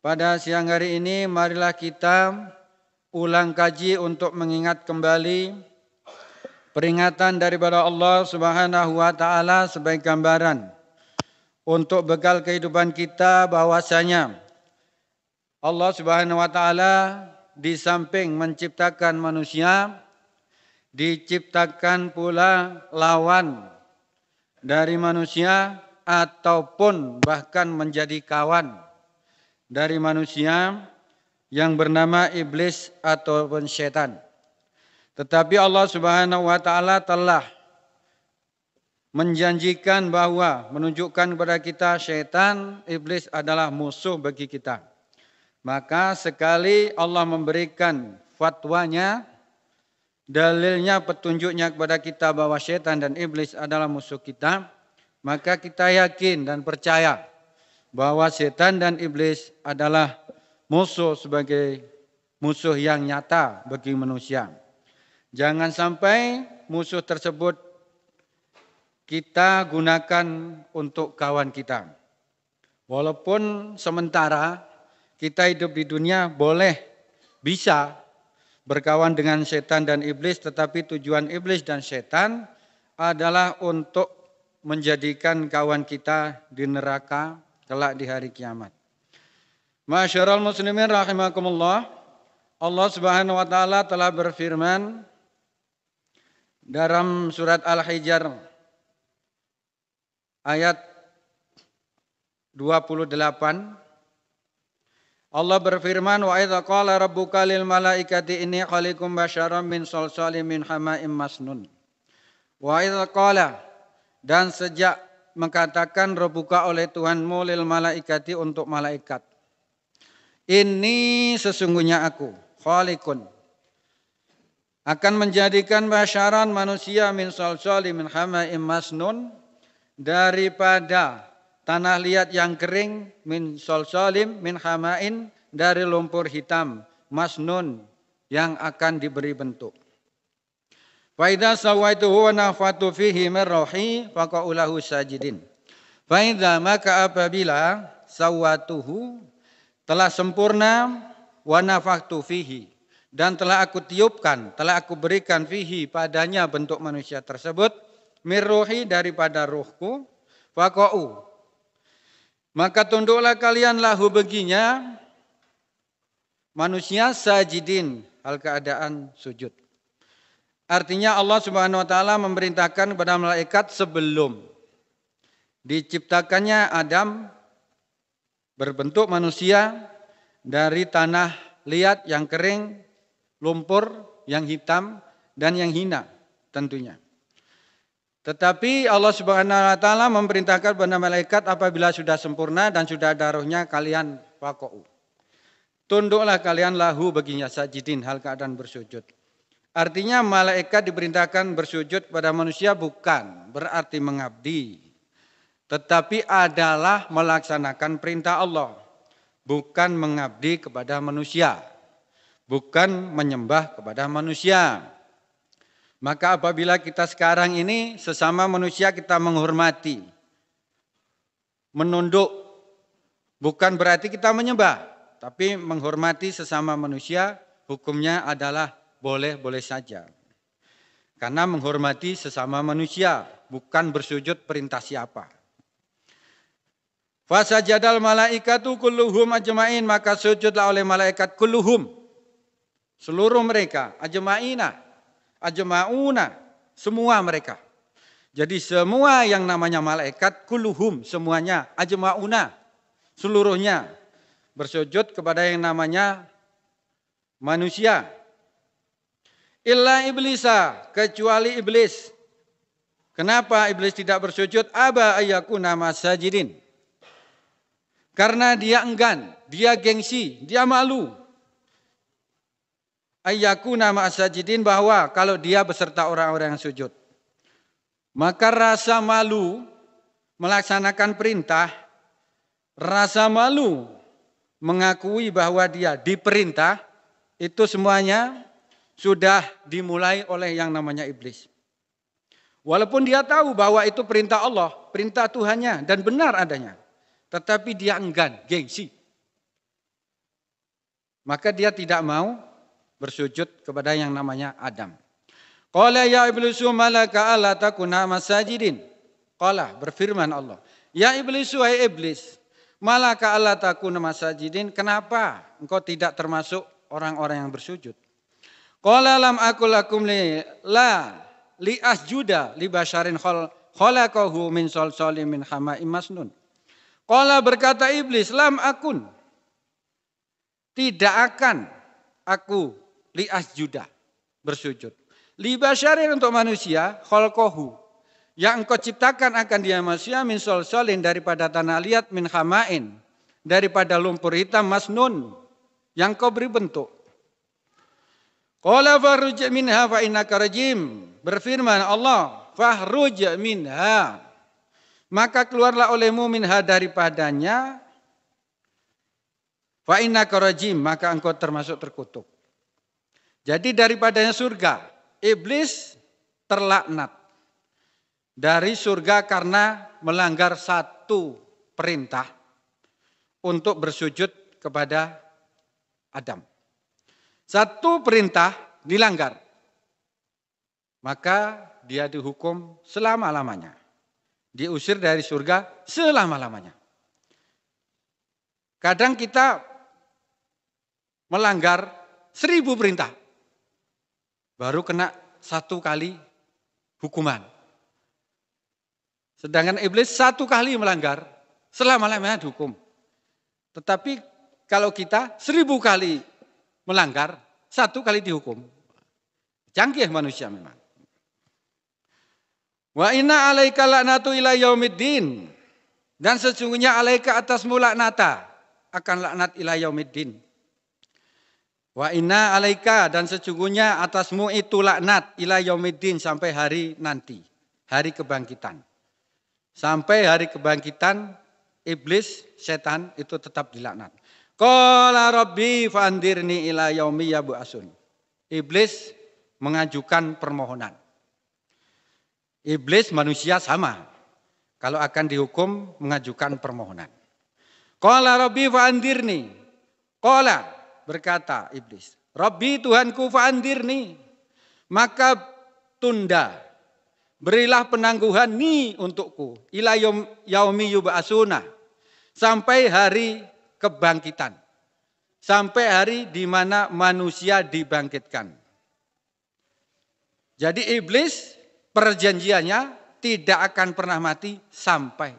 Pada siang hari ini marilah kita ulang kaji untuk mengingat kembali peringatan daripada Allah Subhanahu wa taala sebagai gambaran untuk bekal kehidupan kita bahwasanya Allah Subhanahu wa taala di samping menciptakan manusia diciptakan pula lawan dari manusia ataupun bahkan menjadi kawan dari manusia yang bernama iblis ataupun setan. Tetapi Allah Subhanahu wa taala telah menjanjikan bahwa menunjukkan kepada kita setan iblis adalah musuh bagi kita. Maka sekali Allah memberikan fatwanya dalilnya petunjuknya kepada kita bahwa setan dan iblis adalah musuh kita, maka kita yakin dan percaya bahwa setan dan iblis adalah musuh sebagai musuh yang nyata bagi manusia. Jangan sampai musuh tersebut kita gunakan untuk kawan kita. Walaupun sementara kita hidup di dunia boleh bisa berkawan dengan setan dan iblis, tetapi tujuan iblis dan setan adalah untuk menjadikan kawan kita di neraka kelak di hari kiamat. Masyarul muslimin rahimakumullah. Allah Subhanahu wa taala telah berfirman dalam surat Al-Hijr ayat 28 Allah berfirman wa idza qala rabbuka lil malaikati inni khaliqum basyaran min salsalin min hama'im masnun wa idza qala dan sejak mengatakan rebuka oleh Tuhanmu lil malaikati untuk malaikat. Ini sesungguhnya aku, khalikun. Akan menjadikan basyaran manusia min salsali min hamaim masnun daripada tanah liat yang kering min solsolim min hamain dari lumpur hitam masnun yang akan diberi bentuk. Fa idza sawaituhu wa nafatu fihi min ruhi faqaulahu sajidin. Fa idza maka apabila sawatuhu telah sempurna wa nafatu fihi dan telah aku tiupkan, telah aku berikan fihi padanya bentuk manusia tersebut mirruhi daripada ruhku faqau maka tunduklah kalian lahu beginya manusia sajidin hal keadaan sujud Artinya Allah Subhanahu wa taala memerintahkan kepada malaikat sebelum diciptakannya Adam berbentuk manusia dari tanah liat yang kering, lumpur yang hitam dan yang hina tentunya. Tetapi Allah Subhanahu wa taala memerintahkan kepada malaikat apabila sudah sempurna dan sudah ada rohnya kalian wakou. Tunduklah kalian lahu baginya sajidin hal keadaan bersujud. Artinya malaikat diperintahkan bersujud pada manusia bukan berarti mengabdi. Tetapi adalah melaksanakan perintah Allah. Bukan mengabdi kepada manusia. Bukan menyembah kepada manusia. Maka apabila kita sekarang ini sesama manusia kita menghormati. Menunduk. Bukan berarti kita menyembah. Tapi menghormati sesama manusia hukumnya adalah boleh-boleh saja. Karena menghormati sesama manusia, bukan bersujud perintah siapa. Fasa jadal malaikatu kulluhum ajma'in, maka sujudlah oleh malaikat kulluhum. Seluruh mereka, ajma'ina, ajma'una, semua mereka. Jadi semua yang namanya malaikat, kulluhum, semuanya, ajma'una, seluruhnya. Bersujud kepada yang namanya manusia, Illa iblisa, kecuali iblis. Kenapa iblis tidak bersujud? Aba nama masajidin. Karena dia enggan, dia gengsi, dia malu. nama masajidin bahwa kalau dia beserta orang-orang yang sujud. Maka rasa malu melaksanakan perintah, rasa malu mengakui bahwa dia diperintah, itu semuanya sudah dimulai oleh yang namanya iblis. Walaupun dia tahu bahwa itu perintah Allah, perintah Tuhannya dan benar adanya. Tetapi dia enggan, gengsi. Maka dia tidak mau bersujud kepada yang namanya Adam. Qala ya iblisu malaka ala takuna masajidin. Qala berfirman Allah. Ya iblisu ay iblis. Malaka ala takuna masajidin. Kenapa engkau tidak termasuk orang-orang yang bersujud? Qala lam aku lakum li la li asjuda li basharin khol khalaqahu min sol solsolim min hama'im masnun. Qala berkata iblis, lam akun tidak akan aku li asjuda bersujud. Li basharin untuk manusia kohu yang engkau ciptakan akan dia manusia min sol solsolin daripada tanah liat min hamain daripada lumpur hitam masnun yang kau beri bentuk Qala fakhruj minha fa innaka rajim. Berfirman Allah, fahruj minha. Maka keluarlah olehmu minha daripadanya. Fa innaka rajim, maka engkau termasuk terkutuk. Jadi daripadanya surga, iblis terlaknat dari surga karena melanggar satu perintah untuk bersujud kepada Adam satu perintah dilanggar, maka dia dihukum selama-lamanya. Diusir dari surga selama-lamanya. Kadang kita melanggar seribu perintah, baru kena satu kali hukuman. Sedangkan iblis satu kali melanggar, selama-lamanya dihukum. Tetapi kalau kita seribu kali melanggar, satu kali dihukum. Canggih manusia memang. Wa inna alaika laknatu ila yaumiddin. Dan sesungguhnya alaika atasmu laknata. Akan laknat ila yaumiddin. Wa inna alaika dan sesungguhnya atasmu itu laknat ila yaumiddin sampai hari nanti. Hari kebangkitan. Sampai hari kebangkitan, iblis, setan itu tetap dilaknat. Qala rabbi fa'andirni ila yaumi asun. Iblis mengajukan permohonan. Iblis manusia sama. Kalau akan dihukum mengajukan permohonan. Qala Robi fandirni. Qala berkata iblis. Rabbi Tuhanku fandirni. Maka tunda. Berilah penangguhan ni untukku. Ila yaumi yub'asuna. Sampai hari kebangkitan. Sampai hari di mana manusia dibangkitkan. Jadi iblis perjanjiannya tidak akan pernah mati sampai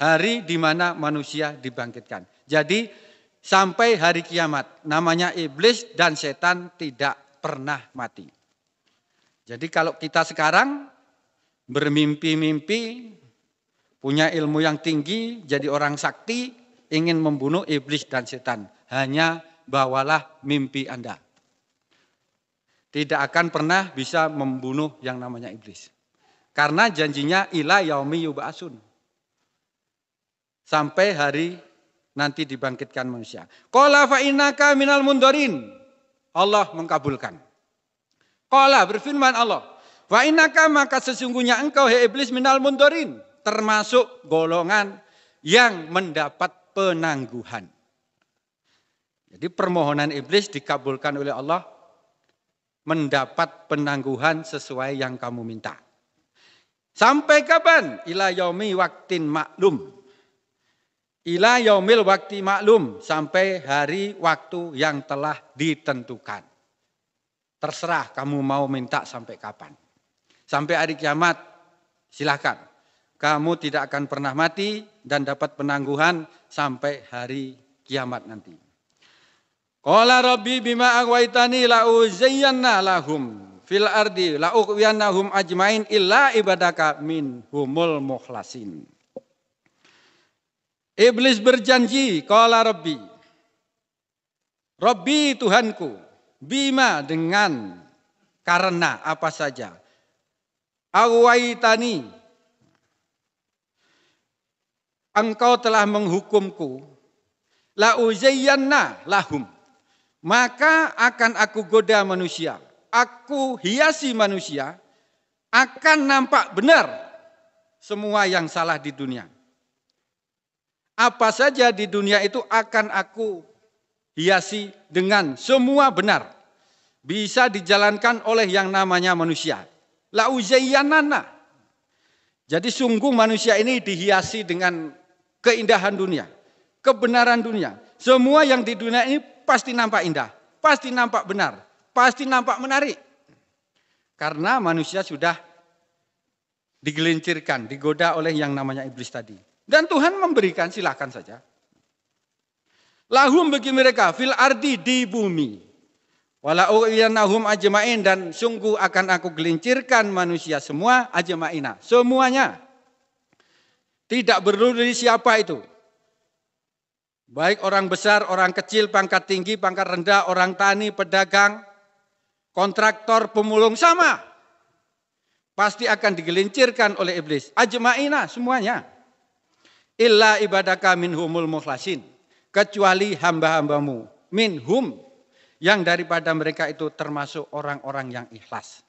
hari di mana manusia dibangkitkan. Jadi sampai hari kiamat namanya iblis dan setan tidak pernah mati. Jadi kalau kita sekarang bermimpi-mimpi, punya ilmu yang tinggi, jadi orang sakti, ingin membunuh iblis dan setan. Hanya bawalah mimpi Anda. Tidak akan pernah bisa membunuh yang namanya iblis. Karena janjinya ila yaumi yuba'asun. Sampai hari nanti dibangkitkan manusia. kola fa'inaka minal mundorin. Allah mengkabulkan kola berfirman Allah. fa'inaka maka sesungguhnya engkau he iblis minal mundorin. Termasuk golongan yang mendapat penangguhan. Jadi permohonan iblis dikabulkan oleh Allah mendapat penangguhan sesuai yang kamu minta. Sampai kapan? Ila yaumi waktin maklum. Ila yaumil wakti maklum. Sampai hari waktu yang telah ditentukan. Terserah kamu mau minta sampai kapan. Sampai hari kiamat silahkan kamu tidak akan pernah mati dan dapat penangguhan sampai hari kiamat nanti. Qala rabbi bima aghwaytani la uzayyana lahum fil ardi la uqwiyanahum ajmain illa ibadaka min humul mukhlasin. Iblis berjanji, qala rabbi. Rabbi Tuhanku, bima dengan karena apa saja. Aghwaytani engkau telah menghukumku, la uzayyanna lahum. Maka akan aku goda manusia, aku hiasi manusia, akan nampak benar semua yang salah di dunia. Apa saja di dunia itu akan aku hiasi dengan semua benar. Bisa dijalankan oleh yang namanya manusia. La uzayyanana. Jadi sungguh manusia ini dihiasi dengan keindahan dunia, kebenaran dunia. Semua yang di dunia ini pasti nampak indah, pasti nampak benar, pasti nampak menarik. Karena manusia sudah digelincirkan, digoda oleh yang namanya iblis tadi. Dan Tuhan memberikan silahkan saja. Lahum bagi mereka fil ardi di bumi. Walau iyanahum ajmain dan sungguh akan aku gelincirkan manusia semua ajmaina. Semuanya. Tidak dari siapa itu. Baik orang besar, orang kecil, pangkat tinggi, pangkat rendah, orang tani, pedagang, kontraktor, pemulung, sama. Pasti akan digelincirkan oleh iblis. Ajma'ina semuanya. Illa ibadaka minhumul mukhlasin. Kecuali hamba-hambamu. Minhum. Yang daripada mereka itu termasuk orang-orang yang ikhlas.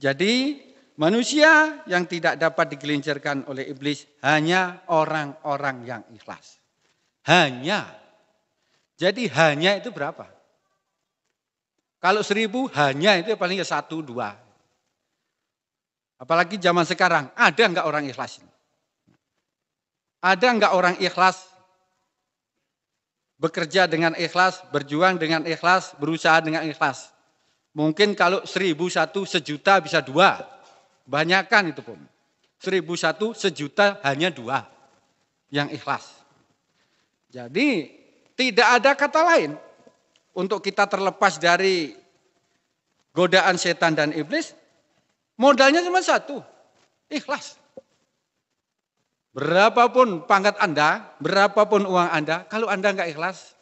Jadi Manusia yang tidak dapat digelincirkan oleh iblis hanya orang-orang yang ikhlas. Hanya. Jadi hanya itu berapa? Kalau seribu hanya itu ya paling ya satu, dua. Apalagi zaman sekarang, ada enggak orang ikhlas? Ada enggak orang ikhlas bekerja dengan ikhlas, berjuang dengan ikhlas, berusaha dengan ikhlas? Mungkin kalau seribu satu, sejuta bisa dua banyakkan itu pun. Seribu satu, sejuta hanya dua yang ikhlas. Jadi tidak ada kata lain untuk kita terlepas dari godaan setan dan iblis. Modalnya cuma satu, ikhlas. Berapapun pangkat Anda, berapapun uang Anda, kalau Anda nggak ikhlas,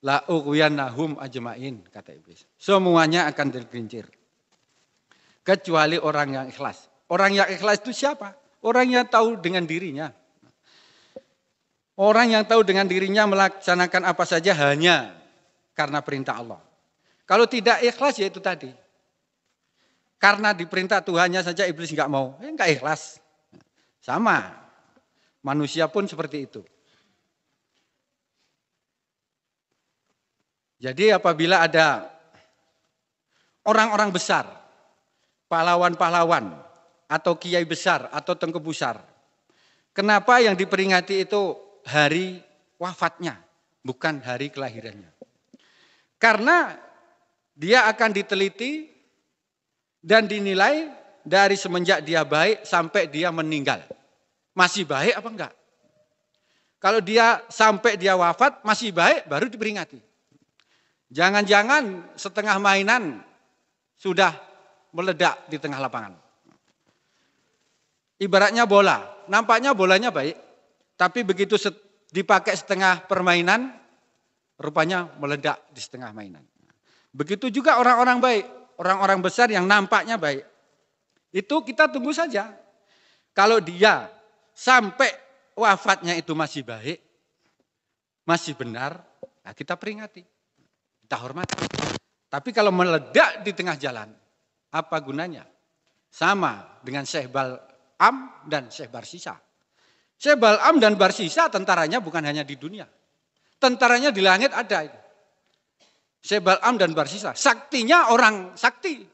la nahum ajmain, kata iblis. Semuanya akan tergelincir kecuali orang yang ikhlas. Orang yang ikhlas itu siapa? Orang yang tahu dengan dirinya. Orang yang tahu dengan dirinya melaksanakan apa saja hanya karena perintah Allah. Kalau tidak ikhlas ya itu tadi. Karena diperintah Tuhannya saja iblis nggak mau, ya nggak ikhlas. Sama, manusia pun seperti itu. Jadi apabila ada orang-orang besar pahlawan-pahlawan atau kiai besar atau tengku besar. Kenapa yang diperingati itu hari wafatnya, bukan hari kelahirannya? Karena dia akan diteliti dan dinilai dari semenjak dia baik sampai dia meninggal. Masih baik apa enggak? Kalau dia sampai dia wafat masih baik baru diperingati. Jangan-jangan setengah mainan sudah meledak di tengah lapangan. Ibaratnya bola, nampaknya bolanya baik, tapi begitu dipakai setengah permainan, rupanya meledak di setengah mainan. Begitu juga orang-orang baik, orang-orang besar yang nampaknya baik. Itu kita tunggu saja. Kalau dia sampai wafatnya itu masih baik, masih benar, nah kita peringati, kita hormati. Tapi kalau meledak di tengah jalan, apa gunanya? Sama dengan Syekh Bal'am dan Syekh Barsisa. Syekh Bal'am dan Barsisa tentaranya bukan hanya di dunia. Tentaranya di langit ada. Syekh Bal'am dan Barsisa. Saktinya orang sakti.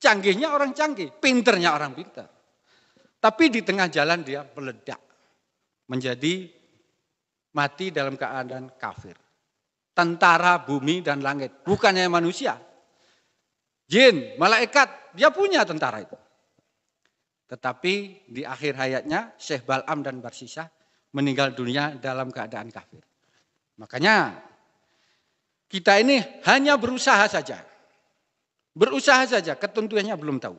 Canggihnya orang canggih. Pinternya orang pintar, Tapi di tengah jalan dia meledak. Menjadi mati dalam keadaan kafir. Tentara bumi dan langit. Bukannya manusia, jin, malaikat, dia punya tentara itu. Tetapi di akhir hayatnya Syekh Bal'am dan Barsisah meninggal dunia dalam keadaan kafir. Makanya kita ini hanya berusaha saja. Berusaha saja, ketentuannya belum tahu.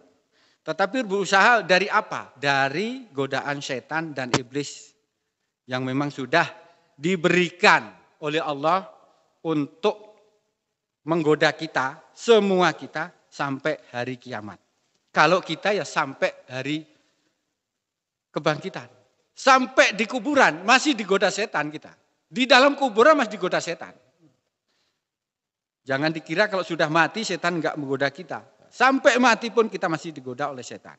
Tetapi berusaha dari apa? Dari godaan setan dan iblis yang memang sudah diberikan oleh Allah untuk menggoda kita, semua kita sampai hari kiamat. Kalau kita ya sampai hari kebangkitan. Sampai di kuburan masih digoda setan kita. Di dalam kuburan masih digoda setan. Jangan dikira kalau sudah mati setan enggak menggoda kita. Sampai mati pun kita masih digoda oleh setan.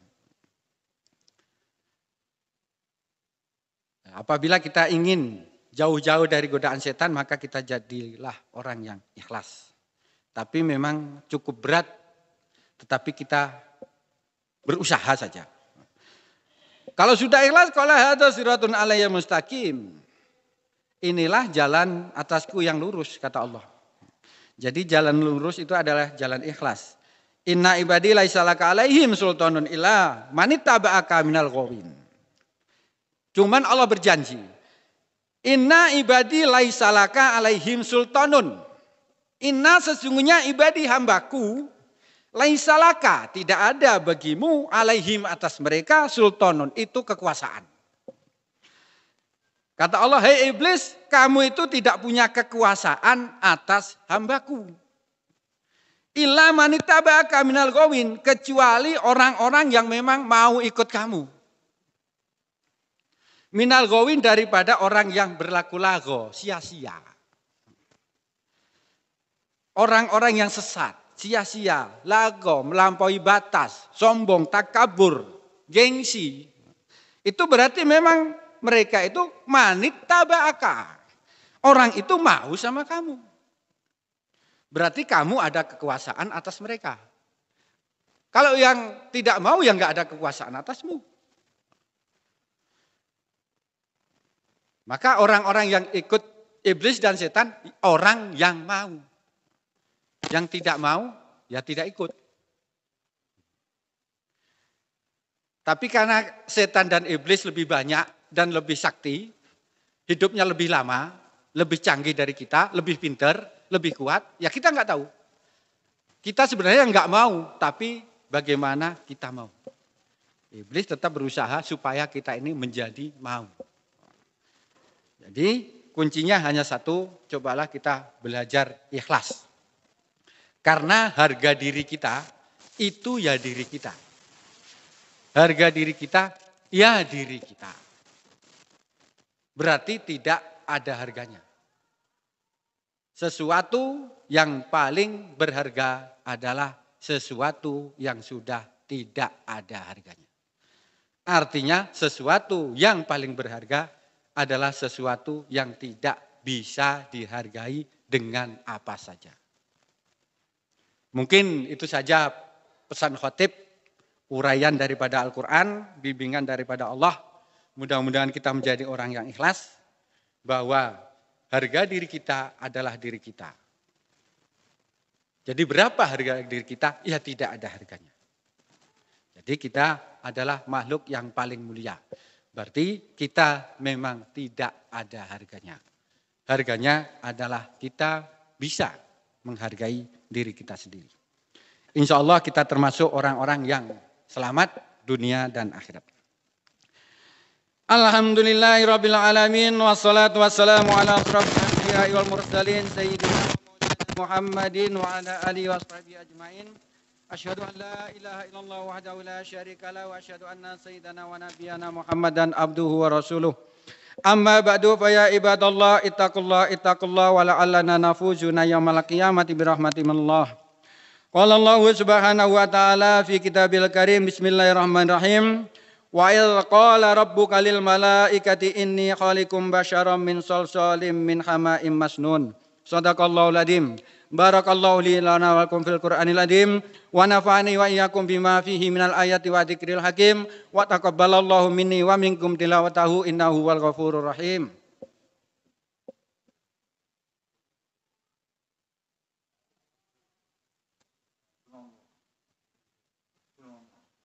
Apabila kita ingin jauh-jauh dari godaan setan maka kita jadilah orang yang ikhlas. Tapi memang cukup berat tetapi kita berusaha saja. Kalau sudah ikhlas, kalau ada siratun alayya mustaqim. Inilah jalan atasku yang lurus, kata Allah. Jadi jalan lurus itu adalah jalan ikhlas. Inna ibadi laisalaka alaihim sultanun illa manittaba'aka minal ghawin. Cuman Allah berjanji. Inna ibadi laisalaka alaihim sultanun. Inna sesungguhnya ibadi hambaku lain Laisalaka, tidak ada bagimu alaihim atas mereka sultanun, itu kekuasaan. Kata Allah, hei iblis, kamu itu tidak punya kekuasaan atas hambaku. Illa manitaba'aka minal gawin. Kecuali orang-orang yang memang mau ikut kamu. Minal gawin daripada orang yang berlaku lago, sia-sia. Orang-orang yang sesat sia-sia, lago, melampaui batas, sombong, takabur, gengsi. Itu berarti memang mereka itu manit tabaaka. Orang itu mau sama kamu. Berarti kamu ada kekuasaan atas mereka. Kalau yang tidak mau ya nggak ada kekuasaan atasmu. Maka orang-orang yang ikut iblis dan setan orang yang mau. Yang tidak mau, ya tidak ikut. Tapi karena setan dan iblis lebih banyak dan lebih sakti, hidupnya lebih lama, lebih canggih dari kita, lebih pinter, lebih kuat, ya kita nggak tahu. Kita sebenarnya nggak mau, tapi bagaimana kita mau. Iblis tetap berusaha supaya kita ini menjadi mau. Jadi kuncinya hanya satu, cobalah kita belajar ikhlas. Karena harga diri kita itu ya diri kita. Harga diri kita ya diri kita. Berarti tidak ada harganya. Sesuatu yang paling berharga adalah sesuatu yang sudah tidak ada harganya. Artinya sesuatu yang paling berharga adalah sesuatu yang tidak bisa dihargai dengan apa saja. Mungkin itu saja pesan khotib, uraian daripada Al-Quran, bimbingan daripada Allah. Mudah-mudahan kita menjadi orang yang ikhlas, bahwa harga diri kita adalah diri kita. Jadi berapa harga diri kita? Ya tidak ada harganya. Jadi kita adalah makhluk yang paling mulia. Berarti kita memang tidak ada harganya. Harganya adalah kita bisa menghargai diri kita sendiri. Insya Allah kita termasuk orang-orang yang selamat dunia dan akhirat. Alhamdulillahirrabbilalamin wassalatu wassalamu ala asrofil wal mursalin sayyidina Muhammadin wa ala alihi washabihi ajmain. Asyhadu an la ilaha illallah wahdahu la syarika la wa asyhadu anna sayyidana wa nabiyana Muhammadan abduhu wa rasuluh. Amma ba'du fa ya ibadallah ittaqullah ittaqullah wa la'allana nafuzuna yaumal qiyamati bi rahmatillah. Qala Allah subhanahu wa ta'ala fi kitabil karim bismillahirrahmanirrahim. Wa il qala rabbuka lil malaikati inni khaliqum basyaram min salsalim min hama'im masnun. Sadaqallahu ladim. Barakallahu li lana wa lakum fil Qur'anil azim wa nafa'ani wa iyyakum bima fihi minal ayati wa dzikril hakim wa taqabbalallahu minni wa minkum tilawatahu innahu wal ghafurur rahim.